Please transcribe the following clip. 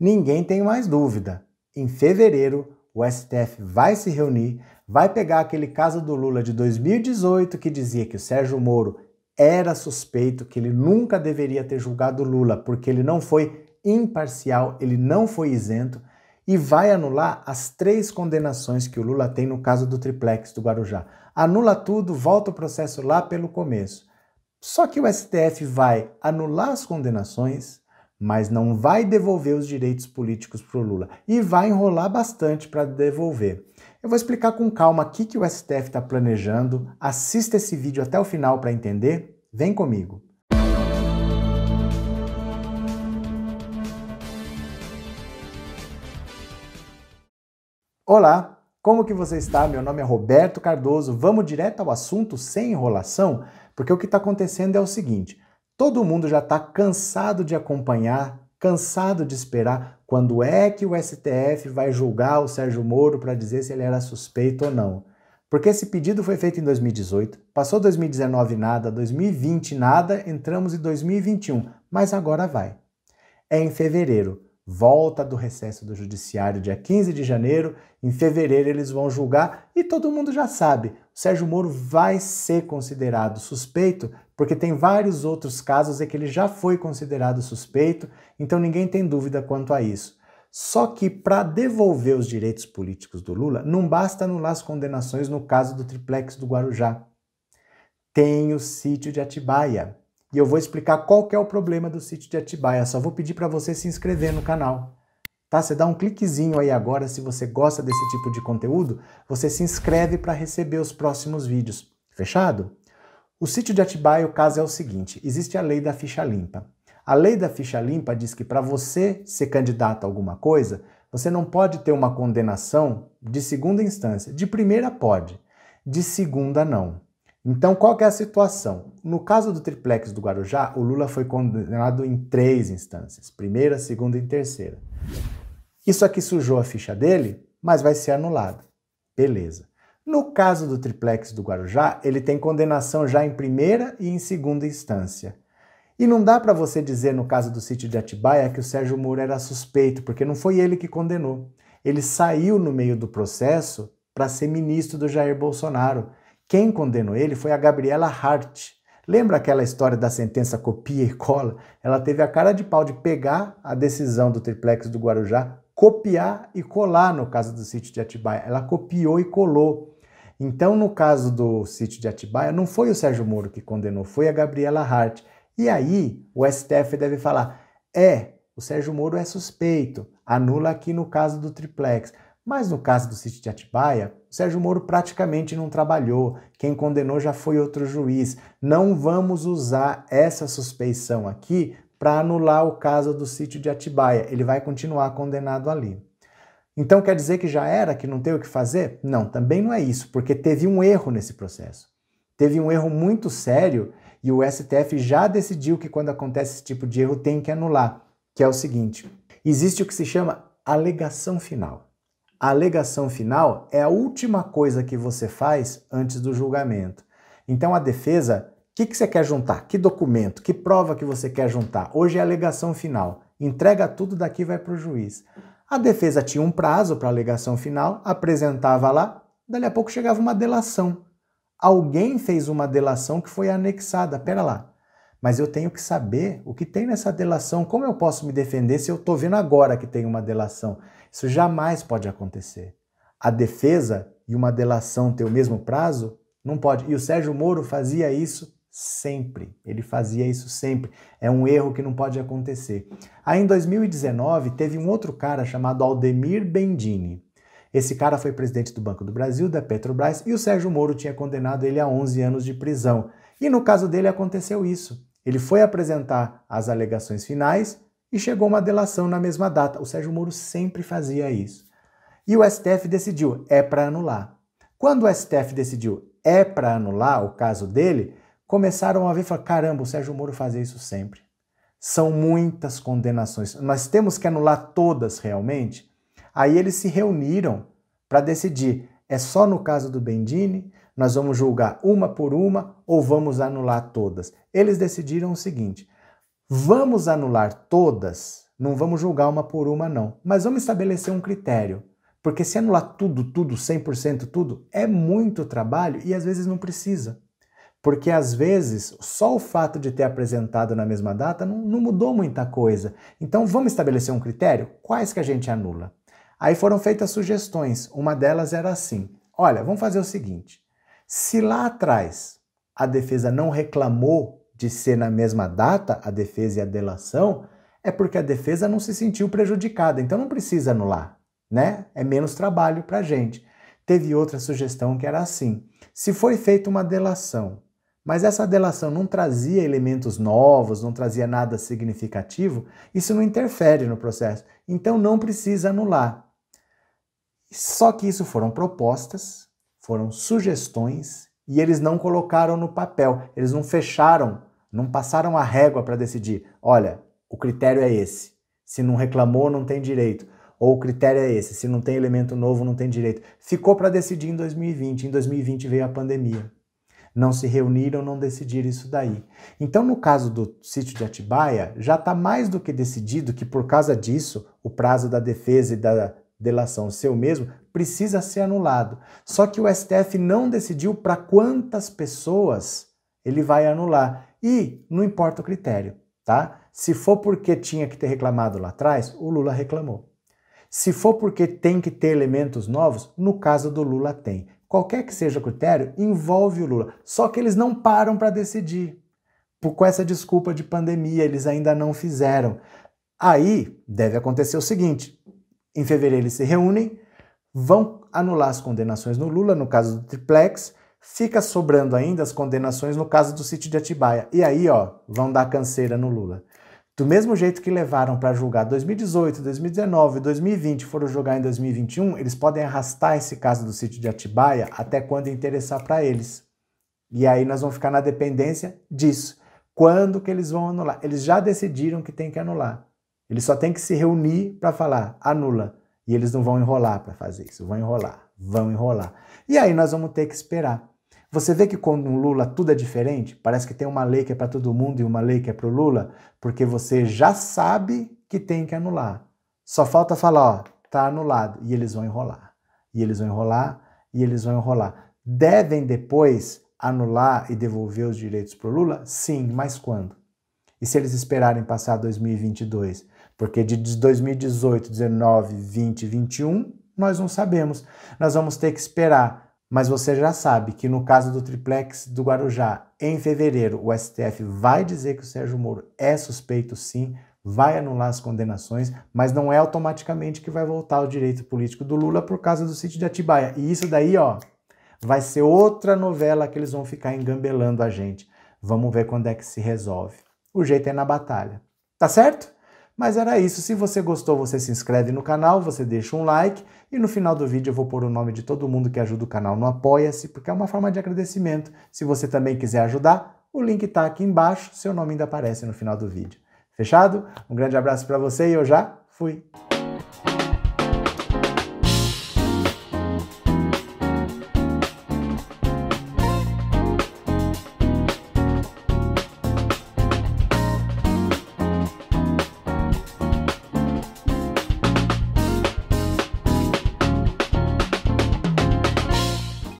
Ninguém tem mais dúvida. Em fevereiro, o STF vai se reunir, vai pegar aquele caso do Lula de 2018 que dizia que o Sérgio Moro era suspeito, que ele nunca deveria ter julgado Lula, porque ele não foi imparcial, ele não foi isento, e vai anular as três condenações que o Lula tem no caso do triplex do Guarujá. Anula tudo, volta o processo lá pelo começo. Só que o STF vai anular as condenações, mas não vai devolver os direitos políticos para o Lula e vai enrolar bastante para devolver. Eu vou explicar com calma o que, o STF está planejando. Assista esse vídeo até o final para entender. Vem comigo. Olá, como que você está? Meu nome é Roberto Cardoso. Vamos direto ao assunto sem enrolação, porque o que está acontecendo é o seguinte. Todo mundo já está cansado de acompanhar, cansado de esperar quando é que o STF vai julgar o Sérgio Moro para dizer se ele era suspeito ou não. Porque esse pedido foi feito em 2018, passou 2019 nada, 2020 nada, entramos em 2021, mas agora vai. É em fevereiro, volta do recesso do judiciário dia 15 de janeiro, em fevereiro eles vão julgar e todo mundo já sabe, Sérgio Moro vai ser considerado suspeito porque tem vários outros casos em que ele já foi considerado suspeito, então ninguém tem dúvida quanto a isso. Só que para devolver os direitos políticos do Lula, não basta anular as condenações no caso do triplex do Guarujá. Tem o sítio de Atibaia. E eu vou explicar qual é o problema do sítio de Atibaia. Só vou pedir para você se inscrever no canal. Tá? Você dá um cliquezinho aí agora se você gosta desse tipo de conteúdo, você se inscreve para receber os próximos vídeos. Fechado? O sítio de Atibaia, o caso é o seguinte: existe a lei da ficha limpa. A lei da ficha limpa diz que para você ser candidato a alguma coisa, você não pode ter uma condenação de segunda instância. De primeira pode, de segunda não. Então, qual é a situação? No caso do triplex do Guarujá, o Lula foi condenado em três instâncias: primeira, segunda e terceira. Isso aqui sujou a ficha dele, mas vai ser anulado. Beleza. No caso do triplex do Guarujá, ele tem condenação já em primeira e em segunda instância. E não dá para você dizer, no caso do sítio de Atibaia, que o Sérgio Moro era suspeito, porque não foi ele que condenou. Ele saiu no meio do processo para ser ministro do Jair Bolsonaro. Quem condenou ele foi a Gabriela Hart. Lembra aquela história da sentença copia e cola? Ela teve a cara de pau de pegar a decisão do triplex do Guarujá, copiar e colar no caso do sítio de Atibaia. Ela copiou e colou. Então, no caso do sítio de Atibaia, não foi o Sérgio Moro que condenou, foi a Gabriela Hart. E aí o STF deve falar: é, o Sérgio Moro é suspeito, anula aqui no caso do triplex. Mas no caso do sítio de Atibaia, o Sérgio Moro praticamente não trabalhou, quem condenou já foi outro juiz. Não vamos usar essa suspeição aqui para anular o caso do sítio de Atibaia, ele vai continuar condenado ali. Então quer dizer que já era, que não tem o que fazer? Não, também não é isso, porque teve um erro nesse processo. Teve um erro muito sério e o STF já decidiu que quando acontece esse tipo de erro tem que anular, que é o seguinte: existe o que se chama alegação final. A alegação final é a última coisa que você faz antes do julgamento. Então a defesa, o que, que você quer juntar? Que documento? Que prova que você quer juntar? Hoje é a alegação final. Entrega tudo, daqui vai para o juiz. A defesa tinha um prazo para alegação final, apresentava lá, dali a pouco chegava uma delação. Alguém fez uma delação que foi anexada. Pera lá, mas eu tenho que saber o que tem nessa delação, como eu posso me defender se eu estou vendo agora que tem uma delação. Isso jamais pode acontecer. A defesa e uma delação ter o mesmo prazo? Não pode. E o Sérgio Moro fazia isso sempre. Ele fazia isso sempre. É um erro que não pode acontecer. Aí em 2019 teve um outro cara chamado Aldemir Bendini. Esse cara foi presidente do Banco do Brasil, da Petrobras, e o Sérgio Moro tinha condenado ele a 11 anos de prisão. E no caso dele aconteceu isso. Ele foi apresentar as alegações finais e chegou uma delação na mesma data. O Sérgio Moro sempre fazia isso. E o STF decidiu, é para anular. Quando o STF decidiu, é para anular o caso dele, começaram a ver e falaram: caramba, o Sérgio Moro fazia isso sempre. São muitas condenações. Nós temos que anular todas realmente? Aí eles se reuniram para decidir: é só no caso do Bendini? Nós vamos julgar uma por uma ou vamos anular todas? Eles decidiram o seguinte: vamos anular todas, não vamos julgar uma por uma, não, mas vamos estabelecer um critério. Porque se anular tudo, tudo, 100% tudo, é muito trabalho e às vezes não precisa. Porque às vezes só o fato de ter apresentado na mesma data não, não, mudou muita coisa. Então vamos estabelecer um critério? Quais que a gente anula? Aí foram feitas sugestões. Uma delas era assim: olha, vamos fazer o seguinte. Se lá atrás a defesa não reclamou de ser na mesma data a defesa e a delação, é porque a defesa não se sentiu prejudicada, então não precisa anular, né? É menos trabalho para a gente. Teve outra sugestão que era assim: se foi feita uma delação mas essa delação não trazia elementos novos, não trazia nada significativo, isso não interfere no processo. Então não precisa anular. Só que isso foram propostas, foram sugestões e eles não colocaram no papel, eles não fecharam, não passaram a régua para decidir: olha, o critério é esse. Se não reclamou, não tem direito. Ou o critério é esse: se não tem elemento novo, não tem direito. Ficou para decidir em 2020. Em 2020 veio a pandemia não se reuniram, não decidiram isso daí. Então, no caso do sítio de Atibaia, já está mais do que decidido que, por causa disso, o prazo da defesa e da delação seu mesmo precisa ser anulado. Só que o STF não decidiu para quantas pessoas ele vai anular. E não importa o critério, tá? Se for porque tinha que ter reclamado lá atrás, o Lula reclamou. Se for porque tem que ter elementos novos, no caso do Lula tem qualquer que seja o critério, envolve o Lula. Só que eles não param para decidir. Por, com essa desculpa de pandemia, eles ainda não fizeram. Aí deve acontecer o seguinte: em fevereiro eles se reúnem, vão anular as condenações no Lula, no caso do triplex, fica sobrando ainda as condenações no caso do sítio de Atibaia. E aí, ó, vão dar canseira no Lula. Do mesmo jeito que levaram para julgar 2018, 2019, 2020, foram julgar em 2021, eles podem arrastar esse caso do sítio de Atibaia até quando interessar para eles. E aí nós vamos ficar na dependência disso. Quando que eles vão anular? Eles já decidiram que tem que anular. Eles só têm que se reunir para falar, anula. E eles não vão enrolar para fazer isso, vão enrolar, vão enrolar. E aí nós vamos ter que esperar. Você vê que quando o Lula tudo é diferente, parece que tem uma lei que é para todo mundo e uma lei que é para o Lula, porque você já sabe que tem que anular. Só falta falar, ó, tá anulado, e eles vão enrolar. E eles vão enrolar, e eles vão enrolar. Devem depois anular e devolver os direitos para o Lula? Sim, mas quando? E se eles esperarem passar 2022? Porque de 2018, 19, 20, 21, nós não sabemos. Nós vamos ter que esperar mas você já sabe que no caso do triplex do Guarujá, em fevereiro, o STF vai dizer que o Sérgio Moro é suspeito sim, vai anular as condenações, mas não é automaticamente que vai voltar o direito político do Lula por causa do sítio de Atibaia. E isso daí, ó, vai ser outra novela que eles vão ficar engambelando a gente. Vamos ver quando é que se resolve. O jeito é na batalha. Tá certo? Mas era isso. Se você gostou, você se inscreve no canal, você deixa um like e no final do vídeo eu vou pôr o nome de todo mundo que ajuda o canal no Apoia-se, porque é uma forma de agradecimento. Se você também quiser ajudar, o link está aqui embaixo, seu nome ainda aparece no final do vídeo. Fechado? Um grande abraço para você e eu já fui.